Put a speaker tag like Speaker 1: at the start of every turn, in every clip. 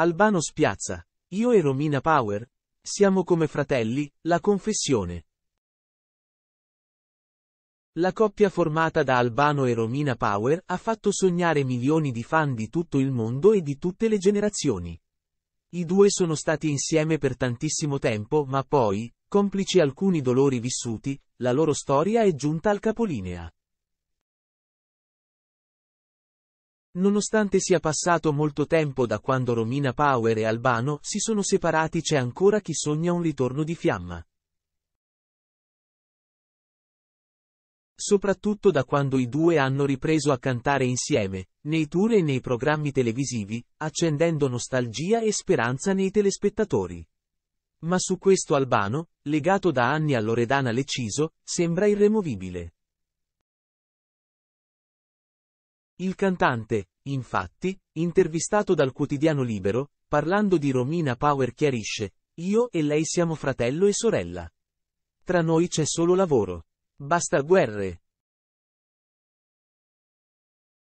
Speaker 1: Albano Spiazza. Io e Romina Power. Siamo come fratelli, la confessione. La coppia formata da Albano e Romina Power ha fatto sognare milioni di fan di tutto il mondo e di tutte le generazioni. I due sono stati insieme per tantissimo tempo, ma poi, complici alcuni dolori vissuti, la loro storia è giunta al capolinea. Nonostante sia passato molto tempo da quando Romina Power e Albano si sono separati c'è ancora chi sogna un ritorno di fiamma. Soprattutto da quando i due hanno ripreso a cantare insieme, nei tour e nei programmi televisivi, accendendo nostalgia e speranza nei telespettatori. Ma su questo Albano, legato da anni a Loredana Leciso, sembra irremovibile. Il cantante, infatti, intervistato dal quotidiano Libero, parlando di Romina Power chiarisce, io e lei siamo fratello e sorella. Tra noi c'è solo lavoro. Basta guerre.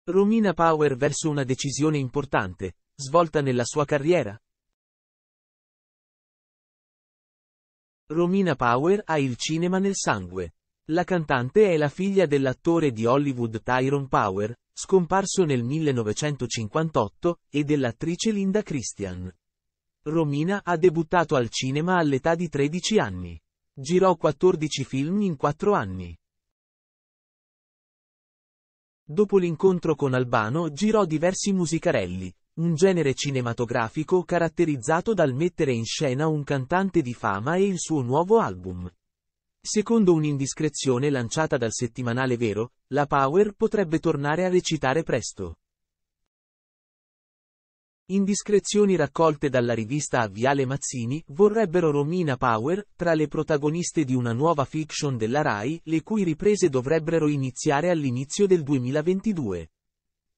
Speaker 1: Romina Power verso una decisione importante, svolta nella sua carriera. Romina Power ha il cinema nel sangue. La cantante è la figlia dell'attore di Hollywood Tyrone Power, scomparso nel 1958, e dell'attrice Linda Christian. Romina ha debuttato al cinema all'età di 13 anni. Girò 14 film in 4 anni. Dopo l'incontro con Albano girò diversi musicarelli, un genere cinematografico caratterizzato dal mettere in scena un cantante di fama e il suo nuovo album. Secondo un'indiscrezione lanciata dal settimanale Vero, la Power potrebbe tornare a recitare presto. Indiscrezioni raccolte dalla rivista Avviale Mazzini vorrebbero Romina Power tra le protagoniste di una nuova fiction della RAI, le cui riprese dovrebbero iniziare all'inizio del 2022.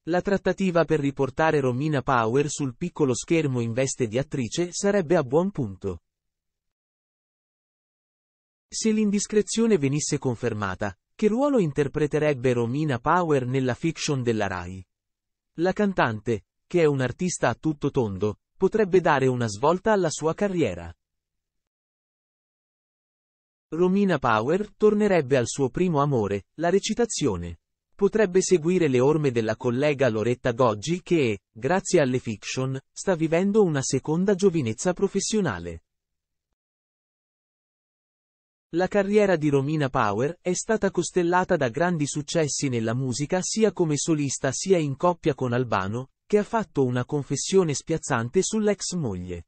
Speaker 1: La trattativa per riportare Romina Power sul piccolo schermo in veste di attrice sarebbe a buon punto. Se l'indiscrezione venisse confermata, che ruolo interpreterebbe Romina Power nella fiction della Rai? La cantante, che è un artista a tutto tondo, potrebbe dare una svolta alla sua carriera. Romina Power tornerebbe al suo primo amore, la recitazione. Potrebbe seguire le orme della collega Loretta Goggi che, grazie alle fiction, sta vivendo una seconda giovinezza professionale. La carriera di Romina Power è stata costellata da grandi successi nella musica sia come solista sia in coppia con Albano, che ha fatto una confessione spiazzante sull'ex moglie.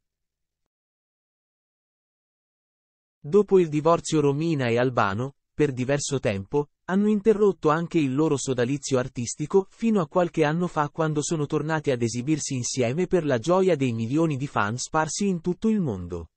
Speaker 1: Dopo il divorzio Romina e Albano, per diverso tempo, hanno interrotto anche il loro sodalizio artistico fino a qualche anno fa quando sono tornati ad esibirsi insieme per la gioia dei milioni di fan sparsi in tutto il mondo.